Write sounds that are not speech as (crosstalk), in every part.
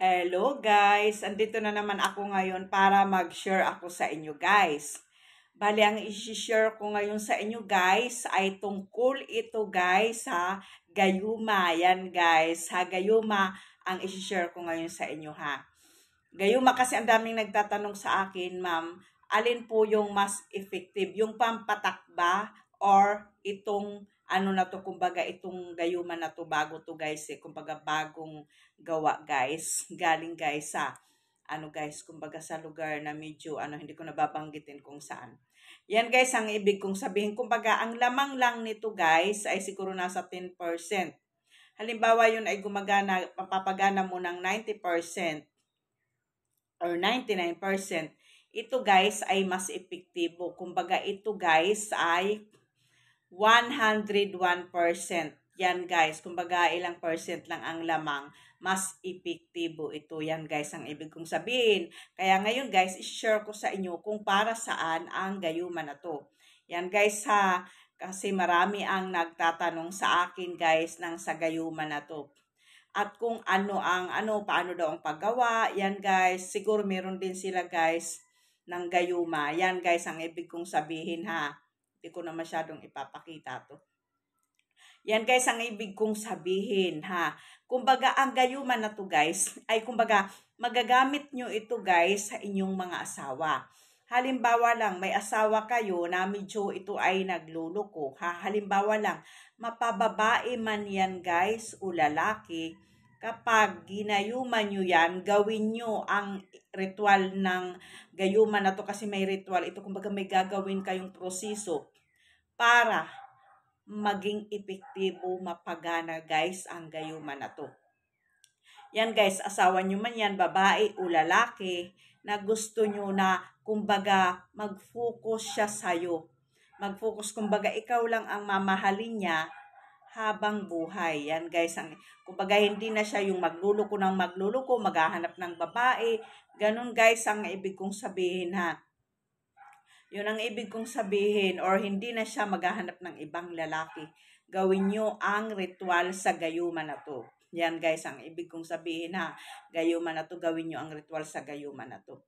Hello guys! Andito na naman ako ngayon para mag-share ako sa inyo guys. Bali, ang i-share ko ngayon sa inyo guys ay tungkol ito guys sa gayuma. Yan guys, ha gayuma ang i-share ko ngayon sa inyo ha. Gayuma kasi ang daming nagtatanong sa akin ma'am, alin po yung mas effective? Yung pampatakba or itong ano na to, kumbaga itong gayuman na to, bago to guys eh, kumbaga bagong gawa guys, (laughs) galing guys sa, ano guys, kumbaga sa lugar na medyo, ano, hindi ko nababanggitin kung saan. Yan guys, ang ibig kong sabihin, kumbaga ang lamang lang nito guys, ay siguro nasa 10%. Halimbawa yun ay gumagana, papagana mo ng 90% or 99%. Ito guys ay mas epektibo. Kumbaga ito guys ay 101%. Yan guys, kumbaga ilang percent lang ang lamang, mas epektibo ito. Yan guys, ang ibig kong sabihin. Kaya ngayon guys, i-share ko sa inyo kung para saan ang gayuma na to. Yan guys ha, kasi marami ang nagtatanong sa akin guys ng sa gayuma na to. At kung ano ang ano, paano daw ang paggawa. Yan guys, siguro meron din sila guys ng gayuma. Yan guys, ang ibig kong sabihin ha hindi ko na masyadong ipapakita to. Yan guys ang ibig kong sabihin ha. Kumbaga ang gayuman na to guys ay kumbaga magagamit nyo ito guys sa inyong mga asawa. Halimbawa lang, may asawa kayo na medyo ito ay nagluloko. Ha? Halimbawa lang, mapababae man yan guys o lalaki, kapag ginayuman nyo yan, gawin nyo ang ritual ng gayuman na to kasi may ritual. Ito kumbaga may gagawin kayong proseso para maging epektibo, mapagana guys ang gayuman na to. Yan guys, asawa nyo man yan, babae o lalaki, na gusto nyo na kumbaga mag-focus siya sa'yo. Mag-focus, kumbaga ikaw lang ang mamahalin niya habang buhay. Yan guys, ang, kumbaga hindi na siya yung magluluko ng magluluko, maghahanap ng babae, Ganun guys ang ibig kong sabihin ha. Yun ang ibig kong sabihin or hindi na siya maghahanap ng ibang lalaki. Gawin nyo ang ritual sa gayuma na to. Yan guys ang ibig kong sabihin ha. Gayuma na to, gawin nyo ang ritual sa gayuma na to.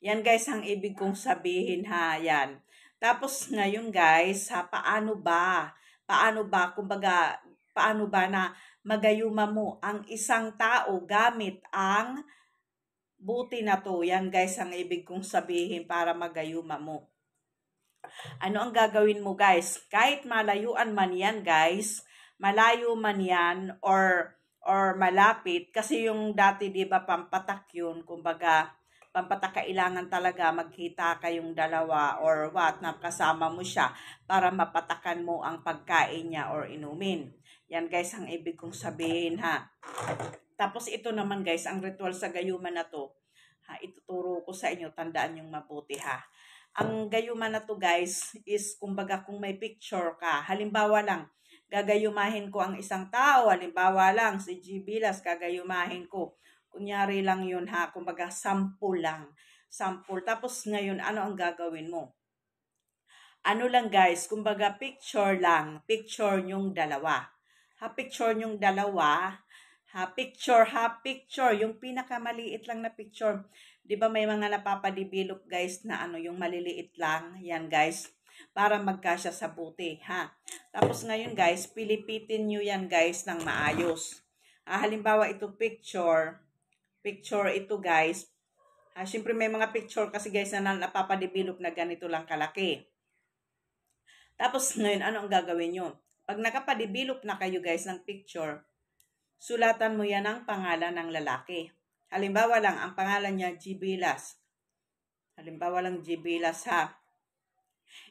Yan guys ang ibig kong sabihin ha. Yan. Tapos ngayon guys, ha, paano ba? Paano ba? Kumbaga, paano ba na magayuma mo ang isang tao gamit ang Buti na to. Yan guys ang ibig kong sabihin para magayuma mo. Ano ang gagawin mo guys? Kahit malayuan man yan guys, malayo man yan or, or malapit. Kasi yung dati di ba pampatak yun, kumbaga pampatak kailangan talaga magkita kayong dalawa or what na kasama mo siya para mapatakan mo ang pagkain niya or inumin. Yan guys ang ibig kong sabihin ha. Tapos ito naman guys, ang ritual sa gayuman na to, ha, ituturo ko sa inyo, tandaan yung mabuti ha. Ang gayuman na to guys is kumbaga kung may picture ka, halimbawa lang, gagayumahin ko ang isang tao, halimbawa lang, si G. Bilas, gagayumahin ko. Kunyari lang yun ha, kumbaga sample lang. Sample. Tapos ngayon, ano ang gagawin mo? Ano lang guys, kumbaga picture lang, picture yung dalawa. Ha, picture yung dalawa, ha, picture, ha, picture, yung pinakamaliit lang na picture. 'Di ba may mga napapadevelop guys na ano, yung maliliit lang. Yan guys, para magkasya sa puti, ha. Tapos ngayon guys, pilipitin niyo yan guys ng maayos. Ah, halimbawa ito picture, picture ito guys. Ah, syempre may mga picture kasi guys na napapadevelop na ganito lang kalaki. Tapos ngayon, ano ang gagawin nyo? Pag nakapadevelop na kayo guys ng picture, Sulatan mo yan ang pangalan ng lalaki. Halimbawa lang, ang pangalan niya, Jibilas. Halimbawa lang, Jibilas ha.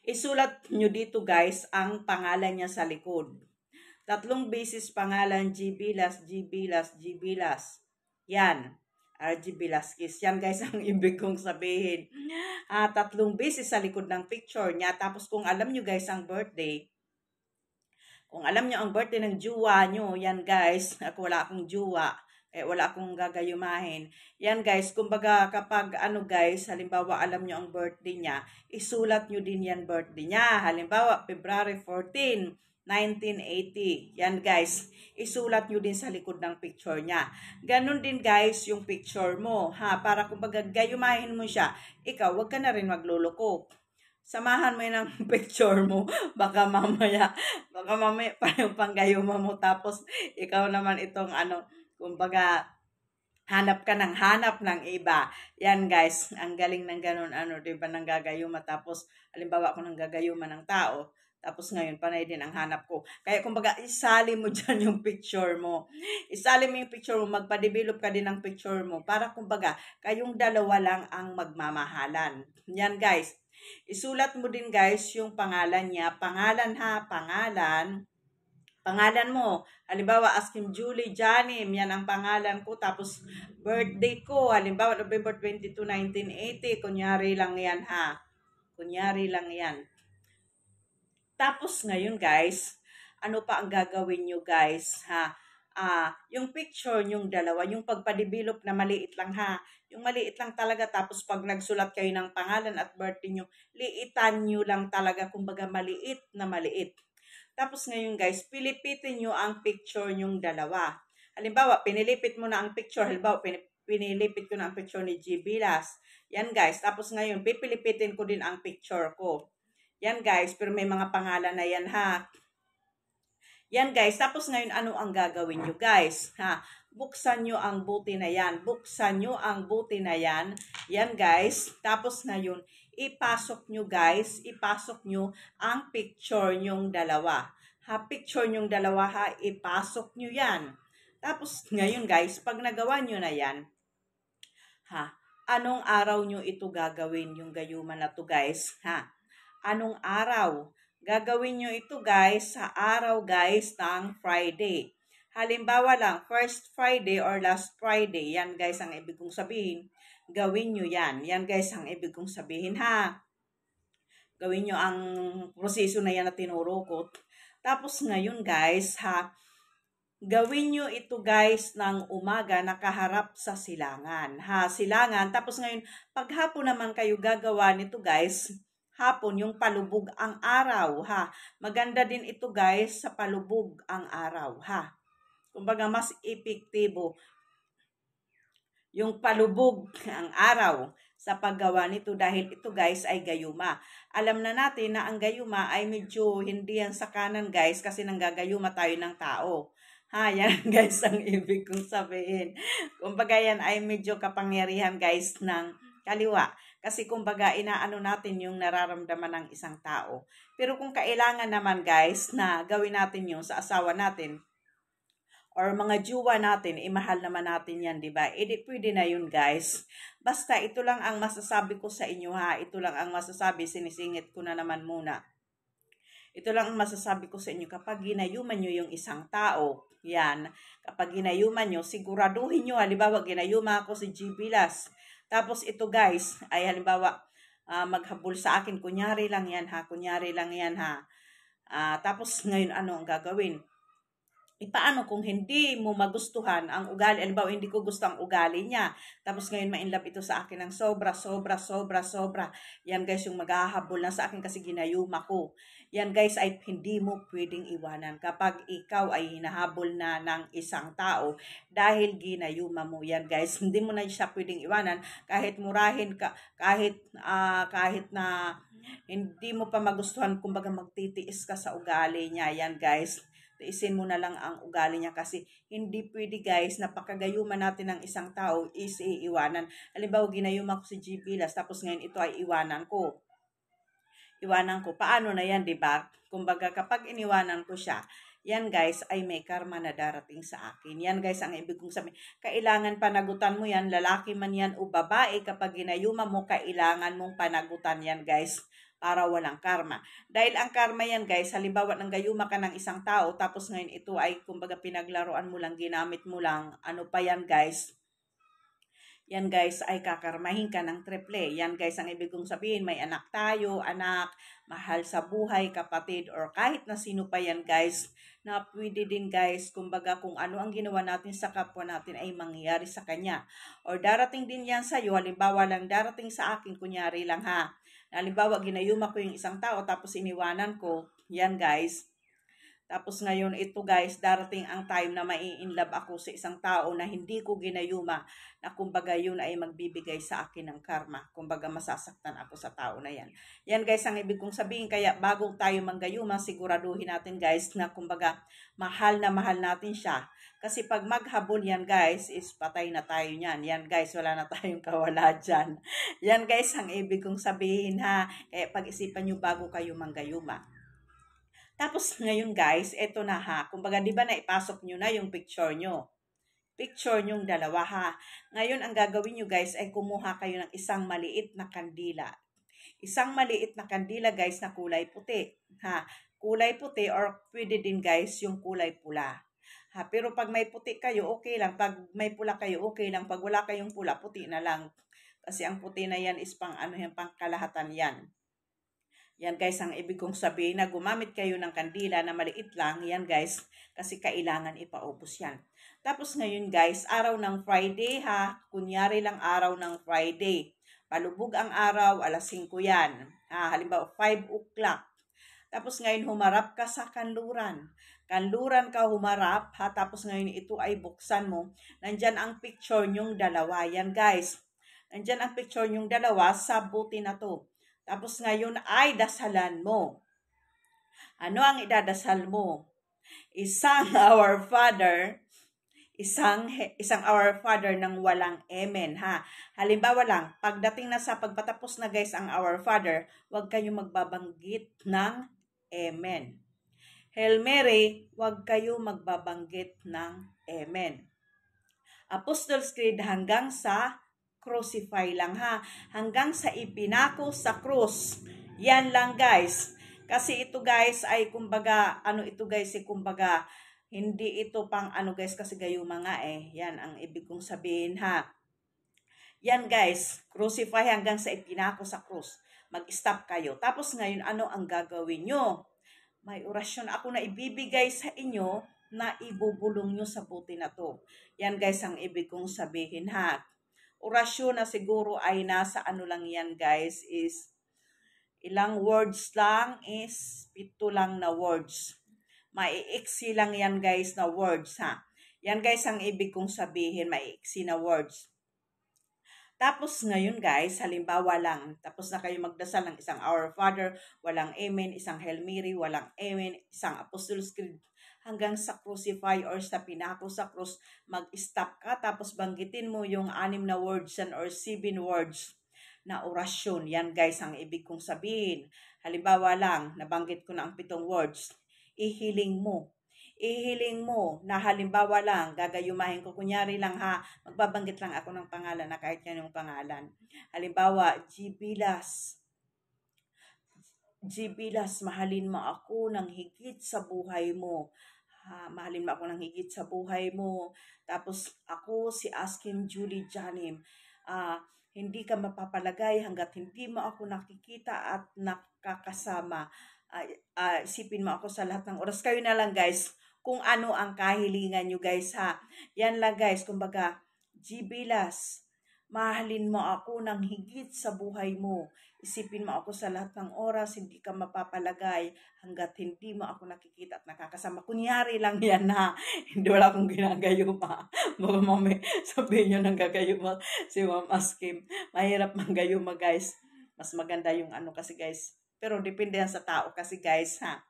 Isulat nyo dito guys ang pangalan niya sa likod. Tatlong beses pangalan, Jibilas, Jibilas, Jibilas. Yan. RG Velasquez. Yan guys ang (laughs) ibig kong sabihin. Ah, tatlong beses sa likod ng picture niya. Tapos kung alam nyo guys ang birthday, kung alam nyo ang birthday ng juwa nyo, yan guys, (laughs) ako wala akong juwa, eh wala akong gagayumahin. Yan guys, kumbaga kapag ano guys, halimbawa alam nyo ang birthday niya, isulat nyo din yan birthday niya. Halimbawa, February 14, 1980. Yan guys, isulat nyo din sa likod ng picture niya. Ganon din guys yung picture mo, ha? Para kumbaga gayumahin mo siya. Ikaw, wag ka na rin magluloko samahan mo yun ang (laughs) picture mo. Baka mamaya, baka mamaya pa yung panggayuma mo. Tapos, ikaw naman itong ano, kumbaga, hanap ka ng hanap ng iba. Yan guys, ang galing ng ganun, ano, di ba, nang gagayuma. Tapos, halimbawa ko nang gagayuma ng tao, tapos ngayon, panay din ang hanap ko. Kaya kumbaga, isali mo (laughs) dyan yung picture mo. Isali mo yung picture mo, magpa-develop ka din ng picture mo. Para kumbaga, kayong dalawa lang ang magmamahalan. Yan guys, Isulat mo din guys yung pangalan niya. Pangalan ha, pangalan. Pangalan mo. Halimbawa, ask him Julie Janim. Yan ang pangalan ko. Tapos, birthday ko. Halimbawa, November 22, 1980. Kunyari lang yan ha. Kunyari lang yan. Tapos ngayon guys, ano pa ang gagawin nyo guys ha? uh, yung picture yung dalawa, yung pagpadevelop na maliit lang ha, yung maliit lang talaga tapos pag nagsulat kayo ng pangalan at birthday niyo, liitan niyo lang talaga, kumbaga maliit na maliit. Tapos ngayon guys, pilipitin niyo ang picture yung dalawa. Halimbawa, pinilipit mo na ang picture, halimbawa, pinilipit ko na ang picture ni G. Yan guys. Tapos ngayon, pipilipitin ko din ang picture ko. Yan guys. Pero may mga pangalan na yan ha. Yan guys, tapos ngayon ano ang gagawin nyo guys? Ha? Buksan nyo ang buti na yan. Buksan nyo ang buti na yan. Yan guys, tapos ngayon ipasok nyo guys, ipasok nyo ang picture nyong dalawa. Ha, picture nyong dalawa ha, ipasok nyo yan. Tapos ngayon guys, pag nagawa nyo na yan, ha, anong araw nyo ito gagawin yung gayuman na to guys? Ha, anong araw? Gagawin nyo ito guys sa araw guys ng Friday. Halimbawa lang, first Friday or last Friday. Yan guys ang ibig kong sabihin. Gawin nyo yan. Yan guys ang ibig kong sabihin ha. Gawin nyo ang proseso na yan na tinuro ko. Tapos ngayon guys ha, gawin nyo ito guys ng umaga nakaharap sa silangan. Ha, silangan. Tapos ngayon, paghapon naman kayo gagawa nito guys hapon, yung palubog ang araw, ha? Maganda din ito, guys, sa palubog ang araw, ha? Kumbaga, mas epektibo yung palubog ang araw sa paggawa nito dahil ito guys ay gayuma. Alam na natin na ang gayuma ay medyo hindi yan sa kanan guys kasi nanggagayuma tayo ng tao. Ha, (laughs) yan guys ang ibig kong sabihin. Kumbaga yan ay medyo kapangyarihan guys ng kaliwa. Kasi kumbaga inaano natin yung nararamdaman ng isang tao. Pero kung kailangan naman guys na gawin natin yung sa asawa natin or mga jowa natin, eh mahal naman natin yan, di ba? Eh di pwede na yun guys. Basta ito lang ang masasabi ko sa inyo ha. Ito lang ang masasabi. Sinisingit ko na naman muna. Ito lang ang masasabi ko sa inyo. Kapag ginayuman nyo yung isang tao, yan, kapag ginayuman nyo, siguraduhin nyo, halimbawa ginayuman ako si G. Bilas, tapos ito guys, ay halimbawa, uh, maghabol sa akin. Kunyari lang yan ha, kunyari lang yan ha. Uh, tapos ngayon ano ang gagawin? Ipaano kung hindi mo magustuhan ang ugali? Halimbawa, hindi ko gusto ang ugali niya. Tapos ngayon, mainlove ito sa akin ng sobra, sobra, sobra, sobra. Yan guys, yung maghahabol na sa akin kasi ginayuma ko. Yan guys ay hindi mo pwedeng iwanan kapag ikaw ay hinahabol na ng isang tao dahil ginayuma mo yan guys. (laughs) Hindi mo na siya pwedeng iwanan kahit murahin ka, kahit, uh, kahit na hindi mo pa magustuhan kumbaga magtitiis ka sa ugali niya yan guys tiisin mo na lang ang ugali niya kasi hindi pwede guys na natin ng isang tao is iiwanan. Halimbawa, ginayuma ko si GB last tapos ngayon ito ay iwanan ko iwanan ko. Paano na yan, di ba? Kumbaga, kapag iniwanan ko siya, yan guys ay may karma na darating sa akin. Yan guys ang ibig kong sabihin. Kailangan panagutan mo yan, lalaki man yan o babae, kapag ginayuma mo, kailangan mong panagutan yan guys para walang karma. Dahil ang karma yan guys, halimbawa nang gayuma ka ng isang tao, tapos ngayon ito ay kumbaga pinaglaruan mo lang, ginamit mo lang, ano pa yan guys, yan guys ay kakarmahin ka ng triple. Yan guys ang ibig kong sabihin, may anak tayo, anak, mahal sa buhay, kapatid, or kahit na sino pa yan guys, na pwede din guys, kumbaga kung ano ang ginawa natin sa kapwa natin ay mangyayari sa kanya. Or darating din yan sa'yo, halimbawa lang darating sa akin, kunyari lang ha, halimbawa ginayuma ko yung isang tao tapos iniwanan ko, yan guys, tapos ngayon ito guys, darating ang time na mai-inlove ako sa isang tao na hindi ko ginayuma na kumbaga yun ay magbibigay sa akin ng karma. Kumbaga masasaktan ako sa tao na yan. Yan guys ang ibig kong sabihin. Kaya bago tayo manggayuma, siguraduhin natin guys na kumbaga mahal na mahal natin siya. Kasi pag maghabol yan guys, is patay na tayo niyan. Yan guys, wala na tayong (laughs) kawala dyan. Yan guys ang ibig kong sabihin ha. Kaya pag-isipan nyo bago kayo manggayuma. Tapos ngayon guys, eto na ha. Kumbaga, di ba na ipasok nyo na yung picture nyo? Picture nyong dalawa ha. Ngayon, ang gagawin nyo guys ay kumuha kayo ng isang maliit na kandila. Isang maliit na kandila guys na kulay puti. Ha? Kulay puti or pwede din guys yung kulay pula. Ha, pero pag may puti kayo, okay lang. Pag may pula kayo, okay lang. Pag wala kayong pula, puti na lang. Kasi ang puti na yan is pang ano yan, pang kalahatan yan. Yan guys, ang ibig kong sabihin na gumamit kayo ng kandila na maliit lang. Yan guys, kasi kailangan ipaubos yan. Tapos ngayon guys, araw ng Friday ha. Kunyari lang araw ng Friday. Palubog ang araw, alas 5 yan. Ha, halimbawa, 5 o'clock. Tapos ngayon, humarap ka sa kanluran. Kanluran ka humarap, ha? Tapos ngayon, ito ay buksan mo. Nandyan ang picture nyong dalawa. Yan, guys. Nandyan ang picture nyong dalawa sa buti na to. Tapos ngayon ay dasalan mo. Ano ang idadasal mo? Isang (laughs) Our Father, isang isang Our Father ng walang amen ha. Halimbawa lang, pagdating na sa pagpatapos na guys ang Our Father, huwag kayong magbabanggit ng amen. Hail Mary, huwag kayo magbabanggit ng amen. Apostles Creed hanggang sa crucify lang ha. Hanggang sa ipinako sa krus. Yan lang guys. Kasi ito guys ay kumbaga, ano ito guys ay eh, kumbaga, hindi ito pang ano guys kasi gayuma nga eh. Yan ang ibig kong sabihin ha. Yan guys, crucify hanggang sa ipinako sa krus. Mag-stop kayo. Tapos ngayon ano ang gagawin nyo? May orasyon ako na ibibigay sa inyo na ibubulong nyo sa buti na to. Yan guys ang ibig kong sabihin ha orasyon na siguro ay nasa ano lang yan guys is ilang words lang is pito lang na words. Maiiksi lang yan guys na words ha. Yan guys ang ibig kong sabihin, maiiksi na words. Tapos ngayon guys, halimbawa lang, tapos na kayo magdasal ng isang Our Father, walang Amen, isang Hail Mary, walang Amen, isang Apostles Creed, hanggang sa crucify or sa pinako sa cross, mag-stop ka tapos banggitin mo yung anim na words yan or seven words na orasyon. Yan guys ang ibig kong sabihin. Halimbawa lang, nabanggit ko na ang pitong words. Ihiling mo ihiling mo na halimbawa lang, gagayumahin ko, kunyari lang ha, magbabanggit lang ako ng pangalan na kahit yan yung pangalan. Halimbawa, G. Bilas. mahalin mo ako ng higit sa buhay mo ha, ah, mahalin mo ako ng higit sa buhay mo. Tapos ako si Askim Julie Janim. Uh, hindi ka mapapalagay hanggat hindi mo ako nakikita at nakakasama. Uh, uh, isipin mo ako sa lahat ng oras. Kayo na lang guys kung ano ang kahilingan nyo guys ha. Yan lang guys. Kumbaga, G. Bilas, Mahalin mo ako ng higit sa buhay mo. Isipin mo ako sa lahat ng oras, hindi ka mapapalagay hanggat hindi mo ako nakikita at nakakasama. Kunyari lang yan na, (laughs) Hindi wala akong ginagayuma. (laughs) Baka mami, sabihin nyo ng gagayuma si Ma'am Askim. Mahirap manggayuma guys. Mas maganda yung ano kasi guys. Pero depende yan sa tao kasi guys ha.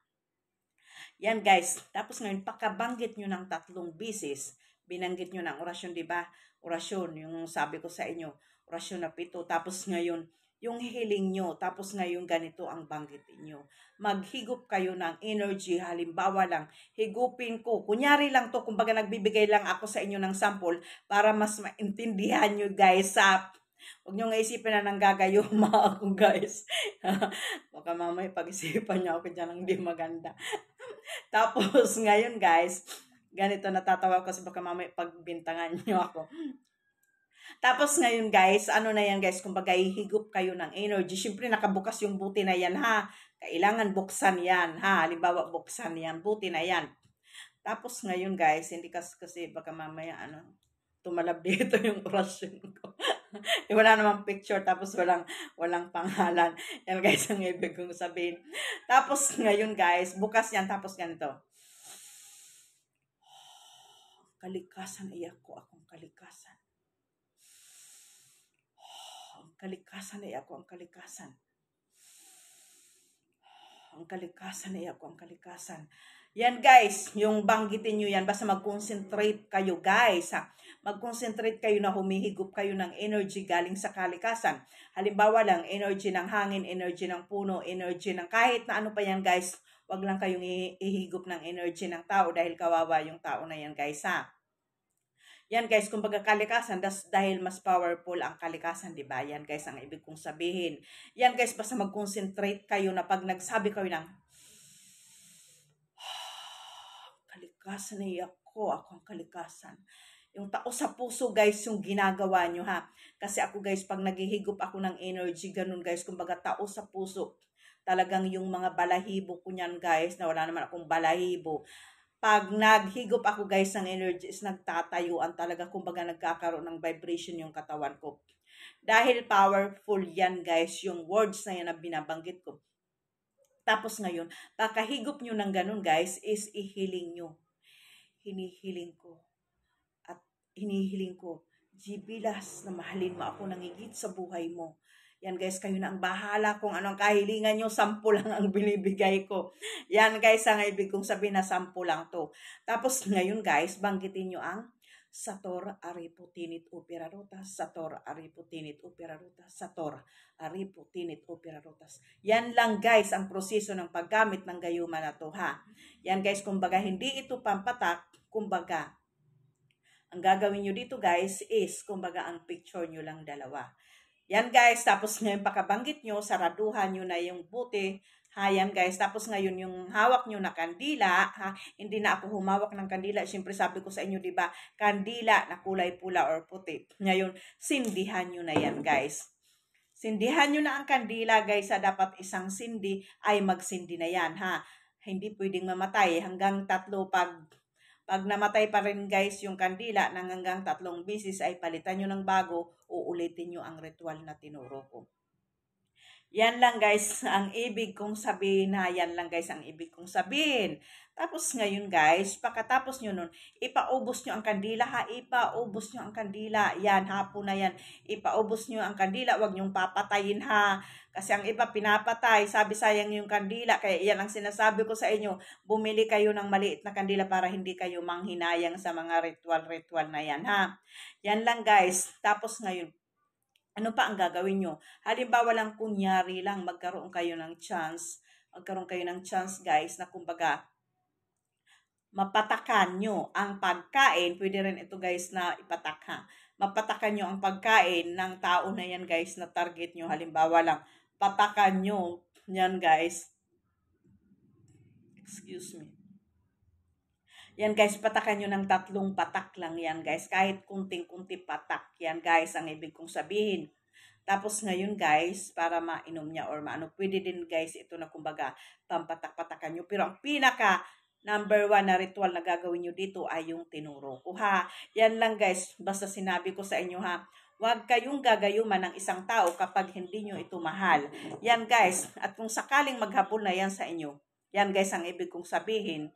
Yan guys. Tapos ngayon, pakabanggit nyo ng tatlong bisis. Binanggit nyo ng orasyon, di ba? orasyon, yung sabi ko sa inyo, orasyon na pito, tapos ngayon, yung healing nyo, tapos ngayon ganito ang banggitin nyo. Maghigop kayo ng energy, halimbawa lang, higupin ko, kunyari lang to, kumbaga nagbibigay lang ako sa inyo ng sample para mas maintindihan nyo guys sa Huwag nyo nga isipin na nanggagayuma (laughs) ako, guys. (laughs) Baka mamay pag-isipan nyo ako dyan ng di maganda. (laughs) Tapos, ngayon, guys, ganito natatawa ko kasi baka mamaya pagbintangan (laughs) niyo ako. Tapos ngayon guys, ano na yan guys, kung kumbaga higop kayo ng energy. syempre nakabukas yung buti na yan ha. Kailangan buksan yan ha. Halimbawa buksan yan, buti na yan. Tapos ngayon guys, hindi kasi, kasi baka mamaya ano, tumalab (laughs) dito yung orasyon ko. (laughs) wala namang picture tapos walang walang pangalan. Yan guys ang ibig kong sabihin. Tapos ngayon guys, bukas yan tapos ganito kalikasan ay ako akong kalikasan. Oh, ang kalikasan ay ako ang kalikasan. Oh, ang kalikasan ay ako ang kalikasan. Yan guys, yung banggitin nyo yan. Basta mag-concentrate kayo guys. Ha? Mag-concentrate kayo na humihigop kayo ng energy galing sa kalikasan. Halimbawa lang, energy ng hangin, energy ng puno, energy ng kahit na ano pa yan guys. Huwag lang kayong ihigop ng energy ng tao dahil kawawa yung tao na yan guys ha. Yan guys, kumbaga kalikasan, das, dahil mas powerful ang kalikasan, di ba? Yan guys, ang ibig kong sabihin. Yan guys, basta mag-concentrate kayo na pag nagsabi kayo ng ah, kalikasan ay ako, ako ang kalikasan. Yung tao sa puso guys, yung ginagawa nyo ha. Kasi ako guys, pag naghihigop ako ng energy, ganun guys, kumbaga tao sa puso, talagang yung mga balahibo ko niyan guys, na wala naman akong balahibo, pag naghigop ako guys ng energy energies, nagtatayuan talaga, kumbaga nagkakaroon ng vibration yung katawan ko. Dahil powerful yan guys, yung words na yan na binabanggit ko. Tapos ngayon, pagkahigop nyo ng ganun guys, is ihiling nyo. Hinihiling ko. At hinihiling ko, Jibilas na mahalin mo ako nangigit sa buhay mo. Yan guys, kayo na ang bahala kung anong kahilingan nyo. Sampo lang ang (laughs) binibigay ko. Yan guys, ang ibig kong sabihin na sampo lang to. Tapos ngayon guys, banggitin nyo ang Sator ariputinit opera rotas, Sator ariputinit opera rotas, Sator ariputinit opera rotas. Yan lang guys ang proseso ng paggamit ng gayuma na to ha. Yan guys, kumbaga hindi ito pampatak, kumbaga ang gagawin nyo dito guys is kumbaga ang picture nyo lang dalawa. Yan guys, tapos ngayon pakabanggit nyo, saraduhan nyo na yung buti. Ayan guys, tapos ngayon yung hawak nyo na kandila, ha? hindi na ako humawak ng kandila. Siyempre sabi ko sa inyo, di ba, kandila na kulay pula or puti. Ngayon, sindihan nyo na yan guys. Sindihan nyo na ang kandila guys, sa dapat isang sindi ay magsindi na yan ha. Hindi pwedeng mamatay hanggang tatlo pag pag namatay pa rin guys yung kandila nang hanggang tatlong bisis ay palitan nyo ng bago o ulitin nyo ang ritual na tinuro ko. Yan lang guys ang ibig kong sabihin na yan lang guys ang ibig kong sabihin. Tapos ngayon guys, pagkatapos nyo nun, ipaubos nyo ang kandila ha, ipaubos nyo ang kandila. Yan, hapon na yan. Ipaubos nyo ang kandila, wag nyong papatayin ha. Kasi ang iba pinapatay, sabi sayang yung kandila. Kaya iyan ang sinasabi ko sa inyo, bumili kayo ng maliit na kandila para hindi kayo manghinayang sa mga ritual-ritual na yan ha. Yan lang guys. Tapos ngayon, ano pa ang gagawin nyo? Halimbawa lang kunyari lang magkaroon kayo ng chance, magkaroon kayo ng chance guys na kumbaga mapatakan nyo ang pagkain. Pwede rin ito guys na ipatak ha. Mapatakan nyo ang pagkain ng tao na yan guys na target nyo. Halimbawa lang, patakan nyo. Yan guys. Excuse me. Yan guys, patakan nyo ng tatlong patak lang yan guys. Kahit kunting-kunti patak. Yan guys, ang ibig kong sabihin. Tapos ngayon guys, para mainom niya or maano, pwede din guys ito na kumbaga pampatak-patakan nyo. Pero ang pinaka number one na ritual na gagawin nyo dito ay yung tinuro ko Yan lang guys, basta sinabi ko sa inyo ha. Huwag kayong gagayuman ng isang tao kapag hindi nyo ito mahal. Yan guys, at kung sakaling maghabol na yan sa inyo, yan guys ang ibig kong sabihin,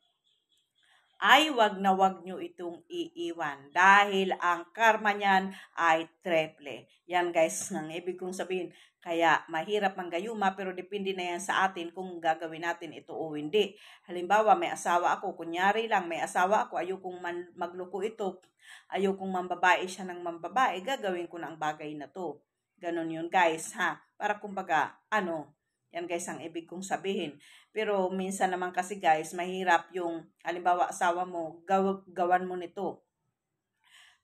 ay wag na wag nyo itong iiwan dahil ang karma niyan ay treple. Yan guys, ang ibig kong sabihin. Kaya mahirap ang gayuma pero depende na yan sa atin kung gagawin natin ito o hindi. Halimbawa, may asawa ako, kunyari lang, may asawa ako, ayokong man, magloko ito, ayokong mambabae siya ng mambabae, gagawin ko na ang bagay na to. Ganon yun guys, ha? Para kumbaga, ano, yan guys ang ibig kong sabihin. Pero minsan naman kasi guys, mahirap yung halimbawa asawa mo, gaw gawan mo nito.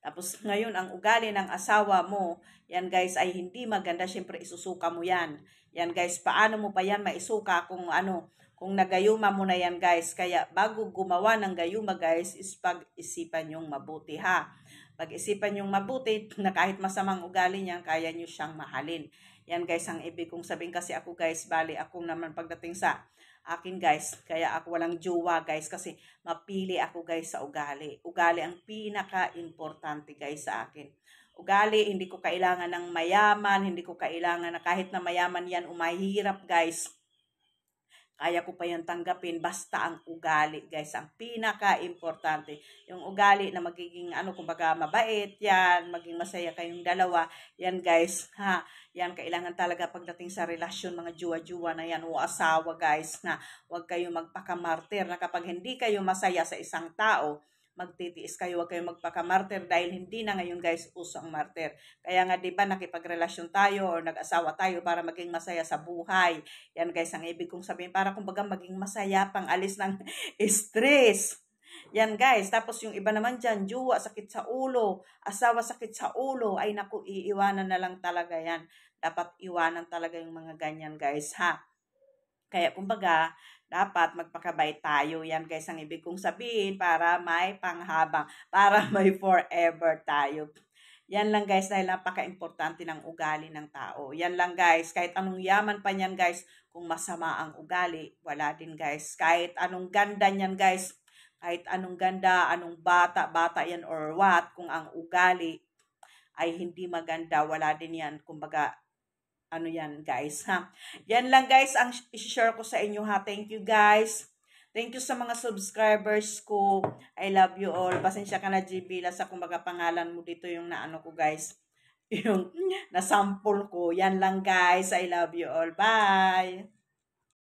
Tapos ngayon, ang ugali ng asawa mo, yan guys, ay hindi maganda. syempre isusuka mo yan. Yan guys, paano mo pa yan maisuka kung ano, kung nagayuma mo na yan guys. Kaya bago gumawa ng gayuma guys, is pag-isipan yung mabuti ha. Pag-isipan yung mabuti (laughs) na kahit masamang ugali niyan, kaya nyo siyang mahalin. Yan guys, ang ibig kong sabihin kasi ako guys, bali ako naman pagdating sa akin guys. Kaya ako walang jowa guys kasi mapili ako guys sa ugali. Ugali ang pinaka-importante guys sa akin. Ugali, hindi ko kailangan ng mayaman, hindi ko kailangan na kahit na mayaman yan, umahirap guys kaya ko pa yan tanggapin basta ang ugali, guys. Ang pinaka-importante. Yung ugali na magiging, ano, kumbaga, mabait yan, maging masaya kayong dalawa. Yan, guys, ha. Yan, kailangan talaga pagdating sa relasyon, mga juwa-juwa na yan, o asawa, guys, na huwag kayong magpakamartir na kapag hindi kayo masaya sa isang tao, magtitiis kayo, wag kayong magpaka-martyr dahil hindi na ngayon guys uso ang martyr. Kaya nga 'di ba nakipagrelasyon tayo or nag-asawa tayo para maging masaya sa buhay. Yan guys ang ibig kong sabihin para kumbaga maging masaya pang alis ng (laughs) stress. Yan guys, tapos yung iba naman dyan, juwa, sakit sa ulo, asawa, sakit sa ulo, ay naku, iiwanan na lang talaga yan. Dapat iwanan talaga yung mga ganyan guys, ha? Kaya kumbaga, dapat magpakabait tayo. Yan guys ang ibig kong sabihin para may panghabang, (laughs) para may forever tayo. Yan lang guys dahil napaka-importante ng ugali ng tao. Yan lang guys, kahit anong yaman pa niyan guys, kung masama ang ugali, wala din guys. Kahit anong ganda niyan guys, kahit anong ganda, anong bata, bata yan or what, kung ang ugali ay hindi maganda, wala din yan. Kumbaga, ano yan guys ha. Yan lang guys ang share ko sa inyo ha. Thank you guys. Thank you sa mga subscribers ko. I love you all. Pasensya ka na GB sa kung pangalan mo dito yung naano ko guys. (laughs) Yung nasample ko. Yan lang guys. I love you all. Bye.